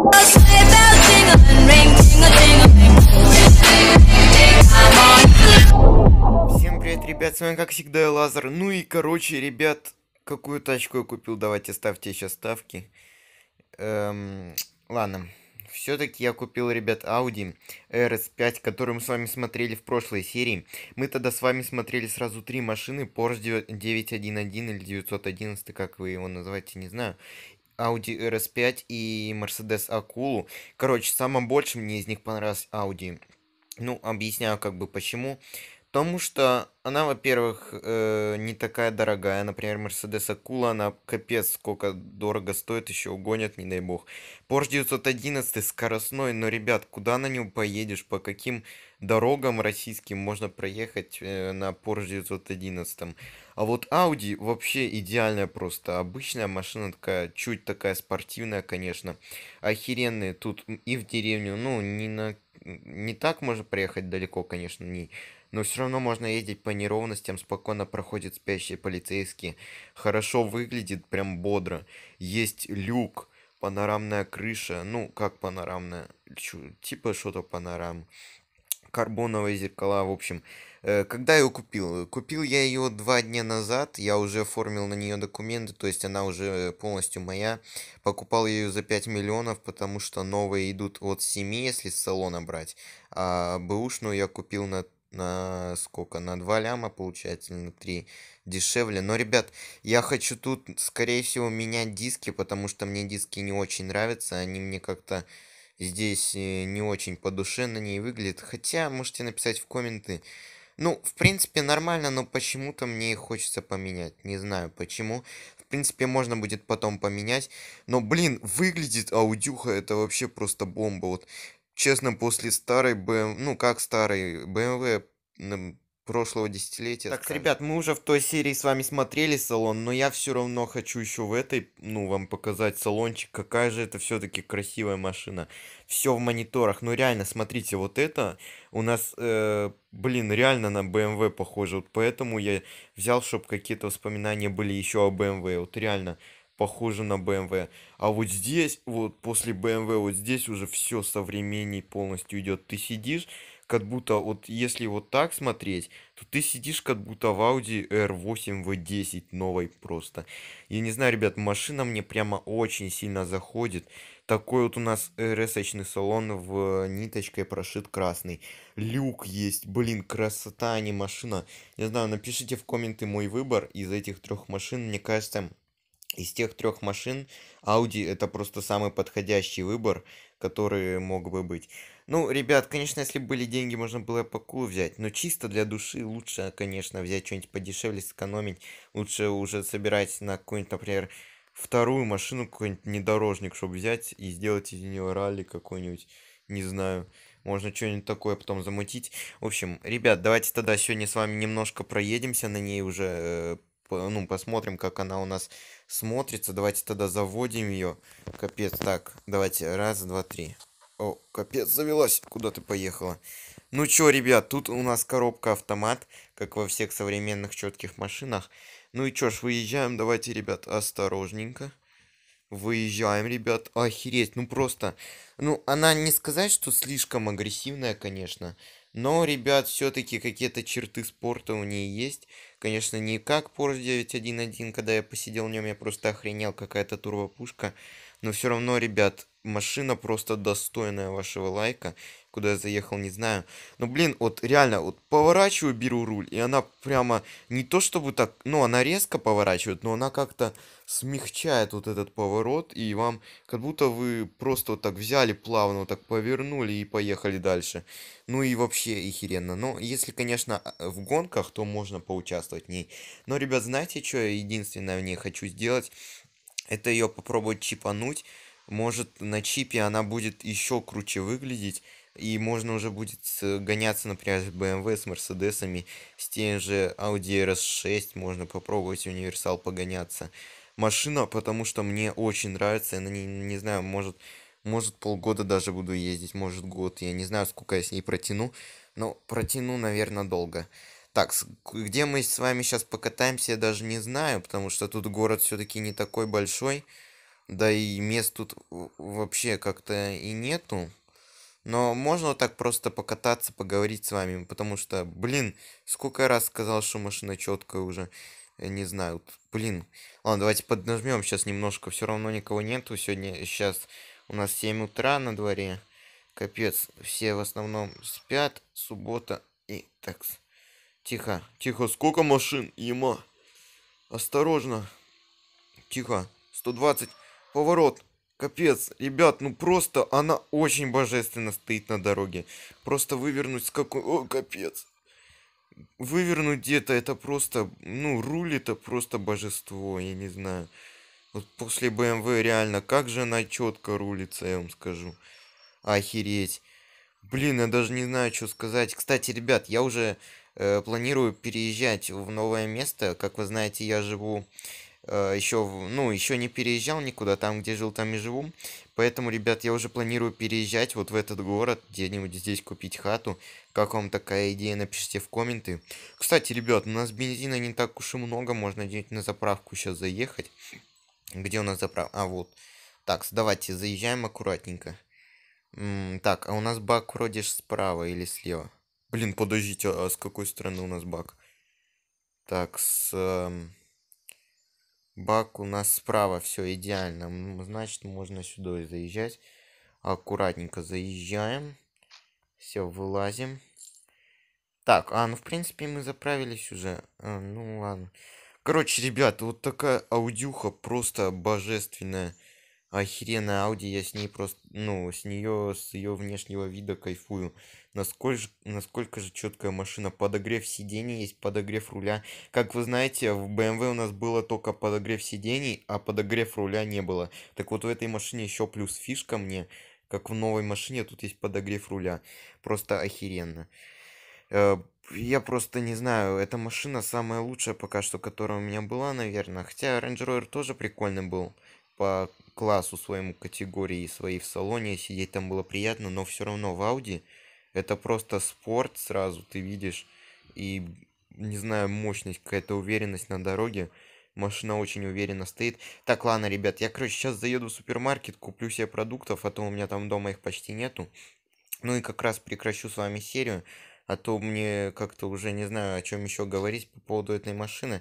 Всем привет, ребят, с вами как всегда Лазар. Ну и короче, ребят, какую тачку я купил, давайте ставьте сейчас ставки. Эм, ладно, все-таки я купил, ребят, Audi RS5, который мы с вами смотрели в прошлой серии. Мы тогда с вами смотрели сразу три машины, Porsche 911 или 911, как вы его называете, не знаю. Audi RS5 и Mercedes Акулу. Короче, самым больше мне из них понравилось Audi. Ну, объясняю как бы почему. Потому что она, во-первых, э, не такая дорогая. Например, Mercedes Акула, она капец сколько дорого стоит, еще угонят, не дай бог. Porsche 911 скоростной, но, ребят, куда на нем поедешь? По каким дорогам российским можно проехать э, на Porsche 911? А вот Audi вообще идеальная просто. Обычная машина такая, чуть такая спортивная, конечно. Охеренные тут и в деревню, ну, не на... Не так можно проехать далеко, конечно, не но все равно можно ездить по неровностям, спокойно проходит спящие полицейские. Хорошо выглядит, прям бодро. Есть люк, панорамная крыша, ну, как панорамная, Чу, типа что-то панорам. Карбоновые зеркала, в общем. Э, когда я ее купил? Купил я ее два дня назад, я уже оформил на нее документы, то есть она уже полностью моя. Покупал ее за 5 миллионов, потому что новые идут от 7, если с салона брать. А бэушную я купил на на сколько? На 2 ляма получается, на 3 дешевле. Но, ребят, я хочу тут, скорее всего, менять диски, потому что мне диски не очень нравятся. Они мне как-то здесь э, не очень по душе на ней выглядят. Хотя, можете написать в комменты. Ну, в принципе, нормально, но почему-то мне их хочется поменять. Не знаю почему. В принципе, можно будет потом поменять. Но, блин, выглядит аудюха, это вообще просто бомба. Вот честно, после старой BMW, ну как старой BMW прошлого десятилетия. Так, скажем. ребят, мы уже в той серии с вами смотрели салон, но я все равно хочу еще в этой, ну, вам показать салончик, какая же это все-таки красивая машина. Все в мониторах, ну реально, смотрите, вот это у нас, э, блин, реально на BMW похоже, вот поэтому я взял, чтобы какие-то воспоминания были еще о BMW, вот реально похоже на BMW. Эм а вот здесь, вот после BMW, эм вот здесь уже все современней полностью идет. Ты сидишь, как будто вот если вот так смотреть, то ты сидишь как будто в Audi R8 V10 новой просто. Я не знаю, ребят, машина мне прямо очень сильно заходит. Такой вот у нас rs салон в ниточкой прошит красный. Люк есть, блин, красота, а не машина. Не знаю, напишите в комменты мой выбор из этих трех машин. Мне кажется, из тех трех машин Audi это просто самый подходящий выбор, который мог бы быть. Ну, ребят, конечно, если были деньги, можно было Паку взять, но чисто для души лучше, конечно, взять что-нибудь подешевле, сэкономить. Лучше уже собирать на какую-нибудь, например, вторую машину, какой-нибудь недорожник, чтобы взять и сделать из нее ралли какой-нибудь, не знаю. Можно что-нибудь такое потом замутить. В общем, ребят, давайте тогда сегодня с вами немножко проедемся на ней уже, э, ну, посмотрим, как она у нас смотрится. Давайте тогда заводим ее. Капец, так, давайте, раз, два, три. О, капец, завелась, куда ты поехала? Ну чё, ребят, тут у нас коробка-автомат, как во всех современных четких машинах. Ну и чё ж, выезжаем, давайте, ребят, осторожненько. Выезжаем, ребят, охереть, ну просто... Ну, она не сказать, что слишком агрессивная, конечно, но, ребят, все-таки какие-то черты спорта у нее есть. Конечно, не как Porsche 911, когда я посидел в нем, я просто охренел, какая-то турбопушка. Но все равно, ребят, машина просто достойная вашего лайка куда я заехал, не знаю. Но, блин, вот реально, вот поворачиваю, беру руль, и она прямо не то чтобы так, ну, она резко поворачивает, но она как-то смягчает вот этот поворот, и вам как будто вы просто вот так взяли плавно, вот так повернули и поехали дальше. Ну и вообще и охеренно. Но если, конечно, а, в гонках, то можно поучаствовать в ней. Но, ребят, знаете, что я единственное в ней хочу сделать? Это ее попробовать чипануть. Может, на чипе она будет еще круче выглядеть и можно уже будет гоняться, например, с BMW, с Мерседесами, с тем же Audi RS6, можно попробовать универсал погоняться. Машина, потому что мне очень нравится, я на ней, не знаю, может, может полгода даже буду ездить, может год, я не знаю, сколько я с ней протяну, но протяну, наверное, долго. Так, где мы с вами сейчас покатаемся, я даже не знаю, потому что тут город все-таки не такой большой, да и мест тут вообще как-то и нету. Но можно вот так просто покататься, поговорить с вами, потому что, блин, сколько раз сказал, что машина четкая уже. Я не знаю, блин. Ладно, давайте поднажмем сейчас немножко, все равно никого нету. Сегодня сейчас у нас 7 утра на дворе. Капец, все в основном спят, суббота и так. Тихо, тихо, сколько машин, ема? Осторожно. Тихо, 120, поворот, Капец, ребят, ну просто она очень божественно стоит на дороге. Просто вывернуть с какой... О, капец. Вывернуть где-то, это просто... Ну, руль это просто божество, я не знаю. Вот после BMW эм реально, как же она четко рулится, я вам скажу. Охереть. Блин, я даже не знаю, что сказать. Кстати, ребят, я уже э, планирую переезжать в новое место. Как вы знаете, я живу Э, еще, ну, еще не переезжал никуда, там, где жил, там и живу. Поэтому, ребят, я уже планирую переезжать вот в этот город, где-нибудь здесь купить хату. Как вам такая идея, напишите в комменты. Кстати, ребят, у нас бензина не так уж и много, можно где-нибудь на заправку сейчас заехать. Где у нас заправка? А, вот. Так, давайте, заезжаем аккуратненько. М -м так, а у нас бак вроде справа или слева? Блин, подождите, а с какой стороны у нас бак? Так, с... Э Бак у нас справа, все идеально. Значит, можно сюда и заезжать. Аккуратненько заезжаем. Все, вылазим. Так, а, ну, в принципе, мы заправились уже. А, ну, ладно. Короче, ребят, вот такая аудюха просто божественная охеренная Ауди, я с ней просто, ну, с нее, с ее внешнего вида кайфую. Насколько, насколько же четкая машина. Подогрев сидений есть, подогрев руля. Как вы знаете, в BMW эм у нас было только подогрев сидений, а подогрев руля не было. Так вот в этой машине еще плюс фишка мне, как в новой машине, тут есть подогрев руля. Просто охеренно. Э, я просто не знаю, эта машина самая лучшая пока что, которая у меня была, наверное. Хотя Range Rover тоже прикольный был по классу, своему категории, своей в салоне, сидеть там было приятно, но все равно в Audi это просто спорт сразу, ты видишь, и, не знаю, мощность, какая-то уверенность на дороге, машина очень уверенно стоит. Так, ладно, ребят, я, короче, сейчас заеду в супермаркет, куплю себе продуктов, а то у меня там дома их почти нету. Ну и как раз прекращу с вами серию, а то мне как-то уже не знаю, о чем еще говорить по поводу этой машины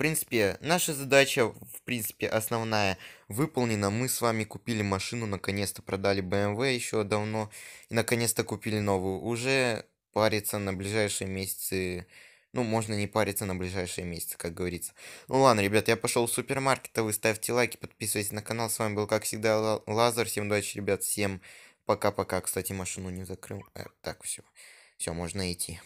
принципе, наша задача, в принципе, основная выполнена. Мы с вами купили машину, наконец-то продали BMW эм еще давно. И наконец-то купили новую. Уже париться на ближайшие месяцы... Ну, можно не париться на ближайшие месяцы, как говорится. Ну ладно, ребят, я пошел в супермаркет, а вы ставьте лайки, подписывайтесь на канал. С вами был, как всегда, Лазар. Всем удачи, ребят, всем пока-пока. Кстати, машину не закрыл. Э, так, все. Все, можно идти.